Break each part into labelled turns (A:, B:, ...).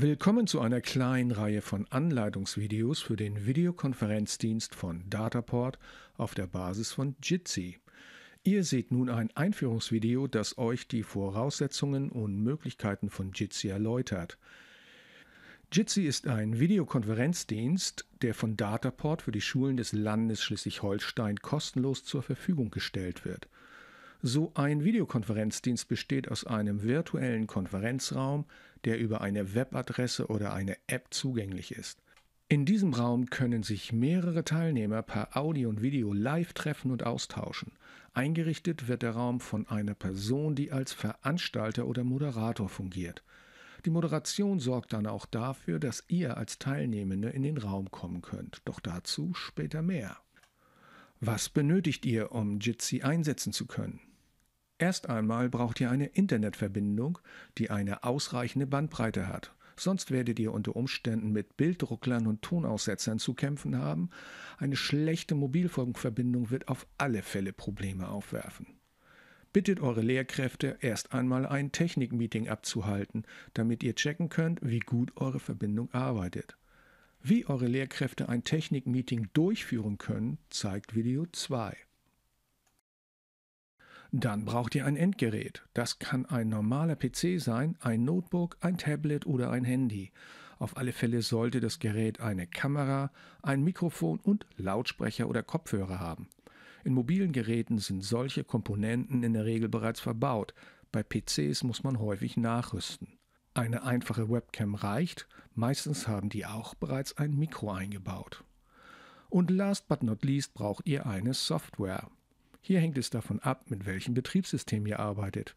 A: Willkommen zu einer kleinen Reihe von Anleitungsvideos für den Videokonferenzdienst von Dataport auf der Basis von Jitsi. Ihr seht nun ein Einführungsvideo, das euch die Voraussetzungen und Möglichkeiten von Jitsi erläutert. Jitsi ist ein Videokonferenzdienst, der von Dataport für die Schulen des Landes Schleswig-Holstein kostenlos zur Verfügung gestellt wird. So ein Videokonferenzdienst besteht aus einem virtuellen Konferenzraum, der über eine Webadresse oder eine App zugänglich ist. In diesem Raum können sich mehrere Teilnehmer per Audio und Video live treffen und austauschen. Eingerichtet wird der Raum von einer Person, die als Veranstalter oder Moderator fungiert. Die Moderation sorgt dann auch dafür, dass ihr als Teilnehmende in den Raum kommen könnt. Doch dazu später mehr. Was benötigt ihr, um Jitsi einsetzen zu können? Erst einmal braucht ihr eine Internetverbindung, die eine ausreichende Bandbreite hat. Sonst werdet ihr unter Umständen mit Bilddrucklern und Tonaussetzern zu kämpfen haben. Eine schlechte Mobilfunkverbindung wird auf alle Fälle Probleme aufwerfen. Bittet eure Lehrkräfte erst einmal ein Technikmeeting abzuhalten, damit ihr checken könnt, wie gut eure Verbindung arbeitet. Wie eure Lehrkräfte ein Technikmeeting durchführen können, zeigt Video 2. Dann braucht ihr ein Endgerät. Das kann ein normaler PC sein, ein Notebook, ein Tablet oder ein Handy. Auf alle Fälle sollte das Gerät eine Kamera, ein Mikrofon und Lautsprecher oder Kopfhörer haben. In mobilen Geräten sind solche Komponenten in der Regel bereits verbaut. Bei PCs muss man häufig nachrüsten. Eine einfache Webcam reicht, meistens haben die auch bereits ein Mikro eingebaut. Und last but not least braucht ihr eine Software. Hier hängt es davon ab, mit welchem Betriebssystem ihr arbeitet.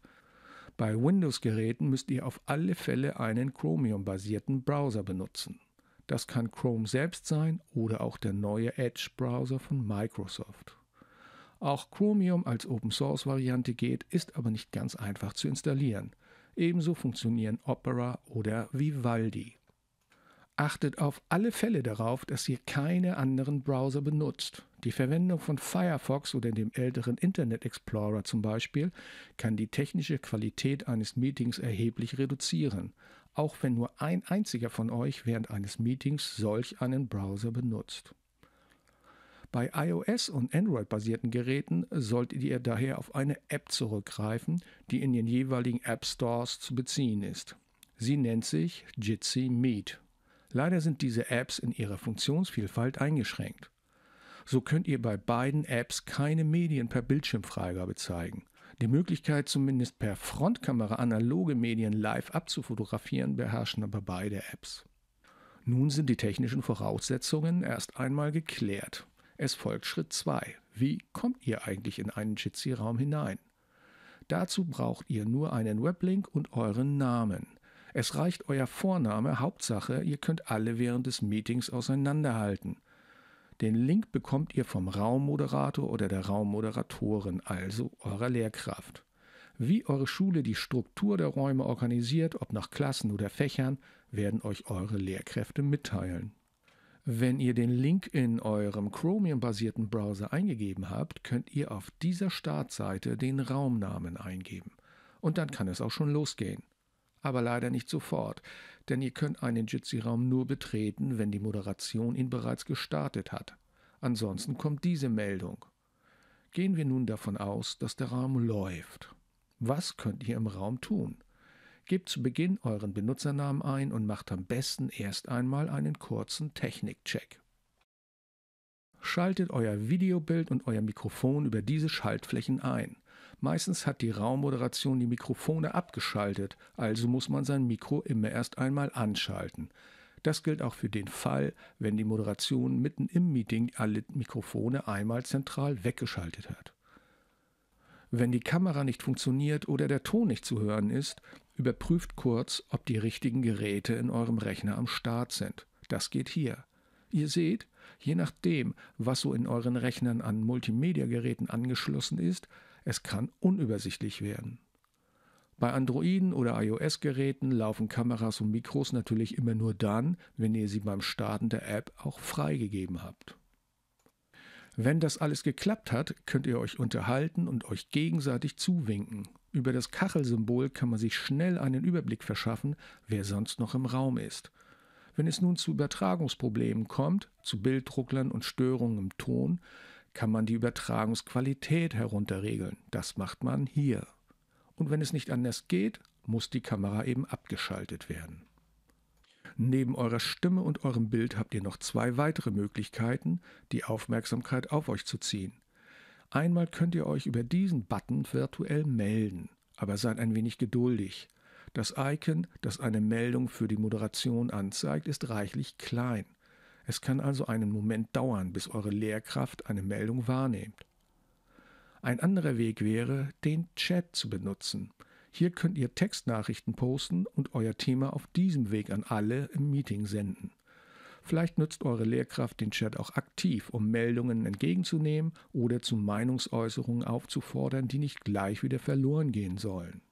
A: Bei Windows-Geräten müsst ihr auf alle Fälle einen Chromium-basierten Browser benutzen. Das kann Chrome selbst sein oder auch der neue Edge-Browser von Microsoft. Auch Chromium als Open-Source-Variante geht, ist aber nicht ganz einfach zu installieren. Ebenso funktionieren Opera oder Vivaldi. Achtet auf alle Fälle darauf, dass ihr keine anderen Browser benutzt. Die Verwendung von Firefox oder dem älteren Internet Explorer zum Beispiel kann die technische Qualität eines Meetings erheblich reduzieren, auch wenn nur ein einziger von euch während eines Meetings solch einen Browser benutzt. Bei iOS und Android-basierten Geräten solltet ihr daher auf eine App zurückgreifen, die in den jeweiligen App Stores zu beziehen ist. Sie nennt sich Jitsi Meet Leider sind diese Apps in ihrer Funktionsvielfalt eingeschränkt. So könnt ihr bei beiden Apps keine Medien per Bildschirmfreigabe zeigen. Die Möglichkeit, zumindest per Frontkamera analoge Medien live abzufotografieren, beherrschen aber beide Apps. Nun sind die technischen Voraussetzungen erst einmal geklärt. Es folgt Schritt 2. Wie kommt ihr eigentlich in einen Jitsi-Raum hinein? Dazu braucht ihr nur einen Weblink und euren Namen. Es reicht euer Vorname, Hauptsache, ihr könnt alle während des Meetings auseinanderhalten. Den Link bekommt ihr vom Raummoderator oder der Raummoderatorin, also eurer Lehrkraft. Wie eure Schule die Struktur der Räume organisiert, ob nach Klassen oder Fächern, werden euch eure Lehrkräfte mitteilen. Wenn ihr den Link in eurem Chromium-basierten Browser eingegeben habt, könnt ihr auf dieser Startseite den Raumnamen eingeben. Und dann kann es auch schon losgehen aber leider nicht sofort, denn ihr könnt einen Jitsi-Raum nur betreten, wenn die Moderation ihn bereits gestartet hat. Ansonsten kommt diese Meldung. Gehen wir nun davon aus, dass der Raum läuft. Was könnt ihr im Raum tun? Gebt zu Beginn euren Benutzernamen ein und macht am besten erst einmal einen kurzen Technikcheck. Schaltet euer Videobild und euer Mikrofon über diese Schaltflächen ein. Meistens hat die Raummoderation die Mikrofone abgeschaltet, also muss man sein Mikro immer erst einmal anschalten. Das gilt auch für den Fall, wenn die Moderation mitten im Meeting alle Mikrofone einmal zentral weggeschaltet hat. Wenn die Kamera nicht funktioniert oder der Ton nicht zu hören ist, überprüft kurz, ob die richtigen Geräte in eurem Rechner am Start sind. Das geht hier. Ihr seht, je nachdem, was so in euren Rechnern an Multimedia-Geräten angeschlossen ist, es kann unübersichtlich werden. Bei Androiden oder iOS-Geräten laufen Kameras und Mikros natürlich immer nur dann, wenn ihr sie beim Starten der App auch freigegeben habt. Wenn das alles geklappt hat, könnt ihr euch unterhalten und euch gegenseitig zuwinken. Über das Kachelsymbol kann man sich schnell einen Überblick verschaffen, wer sonst noch im Raum ist. Wenn es nun zu Übertragungsproblemen kommt, zu Bilddrucklern und Störungen im Ton, kann man die Übertragungsqualität herunterregeln. Das macht man hier. Und wenn es nicht anders geht, muss die Kamera eben abgeschaltet werden. Neben eurer Stimme und eurem Bild habt ihr noch zwei weitere Möglichkeiten, die Aufmerksamkeit auf euch zu ziehen. Einmal könnt ihr euch über diesen Button virtuell melden, aber seid ein wenig geduldig. Das Icon, das eine Meldung für die Moderation anzeigt, ist reichlich klein. Es kann also einen Moment dauern, bis eure Lehrkraft eine Meldung wahrnimmt. Ein anderer Weg wäre, den Chat zu benutzen. Hier könnt ihr Textnachrichten posten und euer Thema auf diesem Weg an alle im Meeting senden. Vielleicht nutzt eure Lehrkraft den Chat auch aktiv, um Meldungen entgegenzunehmen oder zu Meinungsäußerungen aufzufordern, die nicht gleich wieder verloren gehen sollen.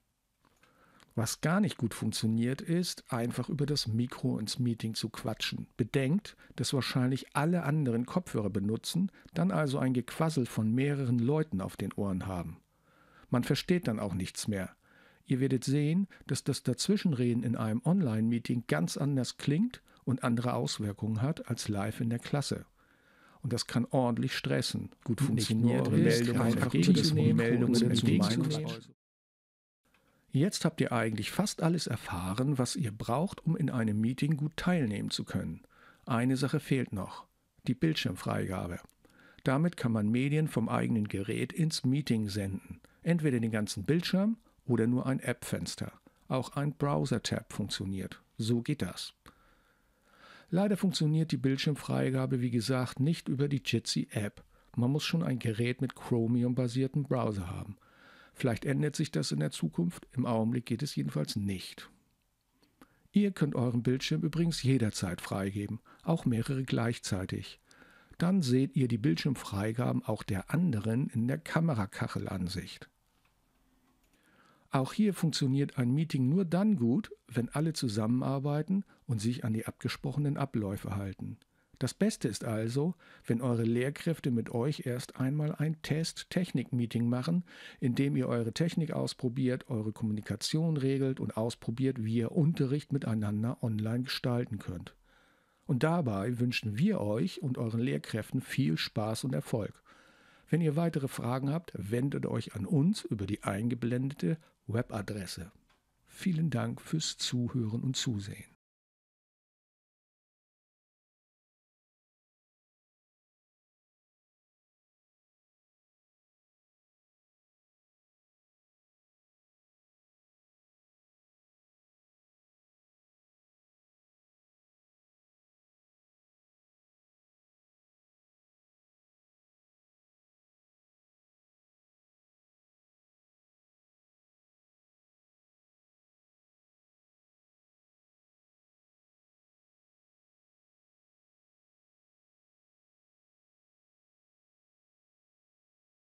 A: Was gar nicht gut funktioniert, ist, einfach über das Mikro ins Meeting zu quatschen. Bedenkt, dass wahrscheinlich alle anderen Kopfhörer benutzen, dann also ein Gequassel von mehreren Leuten auf den Ohren haben. Man versteht dann auch nichts mehr. Ihr werdet sehen, dass das Dazwischenreden in einem Online-Meeting ganz anders klingt und andere Auswirkungen hat als live in der Klasse. Und das kann ordentlich stressen. Gut funktioniert Nicht nur eure ist, Meldungen, einfach Meldungen zu Meldungen zu Jetzt habt ihr eigentlich fast alles erfahren, was ihr braucht, um in einem Meeting gut teilnehmen zu können. Eine Sache fehlt noch, die Bildschirmfreigabe. Damit kann man Medien vom eigenen Gerät ins Meeting senden, entweder den ganzen Bildschirm oder nur ein App-Fenster. Auch ein Browser-Tab funktioniert. So geht das. Leider funktioniert die Bildschirmfreigabe, wie gesagt, nicht über die Jitsi-App. Man muss schon ein Gerät mit Chromium-basierten Browser haben – Vielleicht ändert sich das in der Zukunft, im Augenblick geht es jedenfalls nicht. Ihr könnt euren Bildschirm übrigens jederzeit freigeben, auch mehrere gleichzeitig. Dann seht ihr die Bildschirmfreigaben auch der anderen in der Kamerakachelansicht. Auch hier funktioniert ein Meeting nur dann gut, wenn alle zusammenarbeiten und sich an die abgesprochenen Abläufe halten. Das Beste ist also, wenn eure Lehrkräfte mit euch erst einmal ein Test-Technik-Meeting machen, in dem ihr eure Technik ausprobiert, eure Kommunikation regelt und ausprobiert, wie ihr Unterricht miteinander online gestalten könnt. Und dabei wünschen wir euch und euren Lehrkräften viel Spaß und Erfolg. Wenn ihr weitere Fragen habt, wendet euch an uns über die eingeblendete Webadresse. Vielen Dank fürs Zuhören und Zusehen.